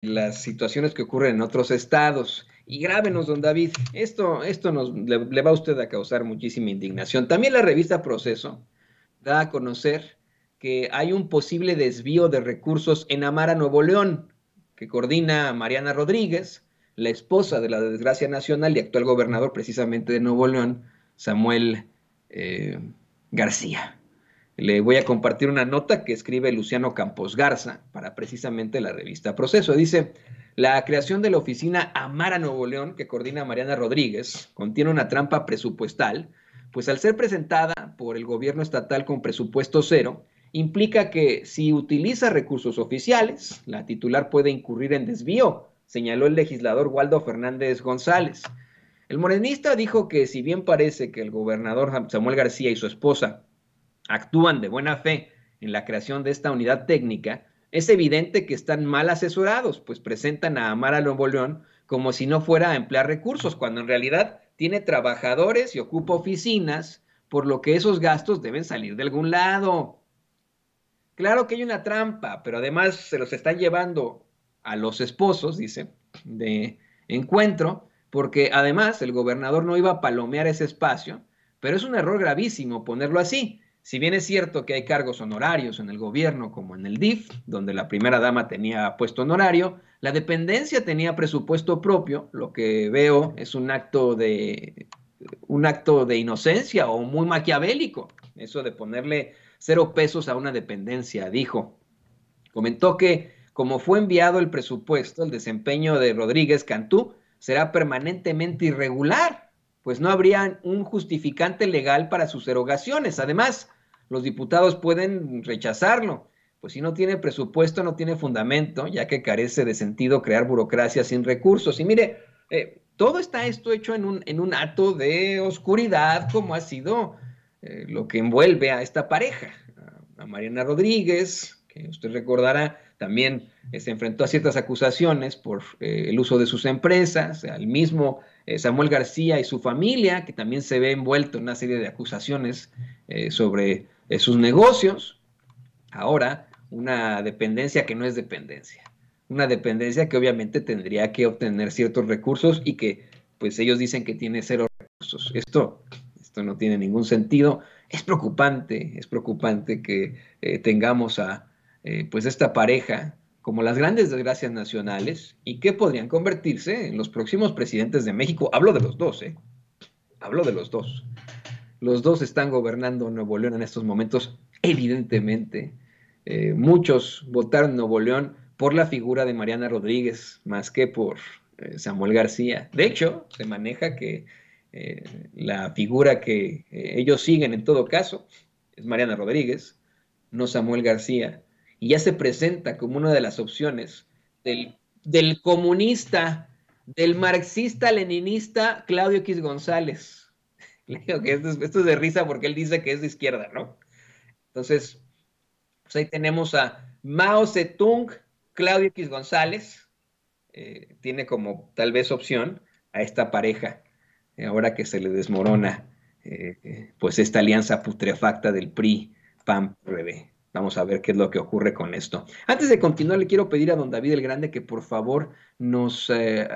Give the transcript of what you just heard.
las situaciones que ocurren en otros estados. Y grábenos, don David, esto, esto nos, le, va a usted a causar muchísima indignación. También la revista Proceso da a conocer que hay un posible desvío de recursos en Amara, Nuevo León, que coordina Mariana Rodríguez, la esposa de la desgracia nacional y actual gobernador precisamente de Nuevo León, Samuel eh, García le voy a compartir una nota que escribe Luciano Campos Garza para precisamente la revista Proceso. Dice, la creación de la oficina Amara Nuevo León, que coordina Mariana Rodríguez, contiene una trampa presupuestal, pues al ser presentada por el gobierno estatal con presupuesto cero, implica que si utiliza recursos oficiales, la titular puede incurrir en desvío, señaló el legislador Waldo Fernández González. El morenista dijo que si bien parece que el gobernador Samuel García y su esposa actúan de buena fe en la creación de esta unidad técnica, es evidente que están mal asesorados, pues presentan a Amara Lobo León como si no fuera a emplear recursos, cuando en realidad tiene trabajadores y ocupa oficinas, por lo que esos gastos deben salir de algún lado. Claro que hay una trampa, pero además se los están llevando a los esposos, dice, de encuentro, porque además el gobernador no iba a palomear ese espacio, pero es un error gravísimo ponerlo así, si bien es cierto que hay cargos honorarios en el gobierno, como en el DIF, donde la primera dama tenía puesto honorario, la dependencia tenía presupuesto propio, lo que veo es un acto de un acto de inocencia o muy maquiavélico, eso de ponerle cero pesos a una dependencia, dijo. Comentó que como fue enviado el presupuesto, el desempeño de Rodríguez Cantú será permanentemente irregular, pues no habría un justificante legal para sus erogaciones. Además, los diputados pueden rechazarlo. Pues si no tiene presupuesto, no tiene fundamento, ya que carece de sentido crear burocracia sin recursos. Y mire, eh, todo está esto hecho en un, en un acto de oscuridad, como ha sido eh, lo que envuelve a esta pareja, a Mariana Rodríguez, que usted recordará, también eh, se enfrentó a ciertas acusaciones por eh, el uso de sus empresas, al mismo eh, Samuel García y su familia, que también se ve envuelto en una serie de acusaciones sobre sus negocios. Ahora, una dependencia que no es dependencia, una dependencia que obviamente tendría que obtener ciertos recursos y que pues ellos dicen que tiene cero recursos. Esto, esto no tiene ningún sentido. Es preocupante, es preocupante que tengamos a, eh, pues esta pareja como las grandes desgracias nacionales y que podrían convertirse en los próximos presidentes de México. Hablo de los dos, ¿eh? Hablo de los dos. Los dos están gobernando Nuevo León en estos momentos, evidentemente. Eh, muchos votaron Nuevo León por la figura de Mariana Rodríguez más que por Samuel García. De hecho, se maneja que la figura que ellos siguen en todo caso es Mariana Rodríguez, no Samuel García y ya se presenta como una de las opciones del, comunista, del marxista-leninista Claudio X González. que esto es, de risa porque él dice que es de izquierda, ¿no? Entonces, pues ahí tenemos a Mao Zedong, Claudio X González, eh, tiene como tal vez opción a esta pareja, eh, ahora que se le desmorona eh, pues esta alianza putrefacta del PRI, PAN, PRD. E Vamos a ver qué es lo que ocurre con esto. Antes de continuar, le quiero pedir a don David el Grande que por favor nos eh,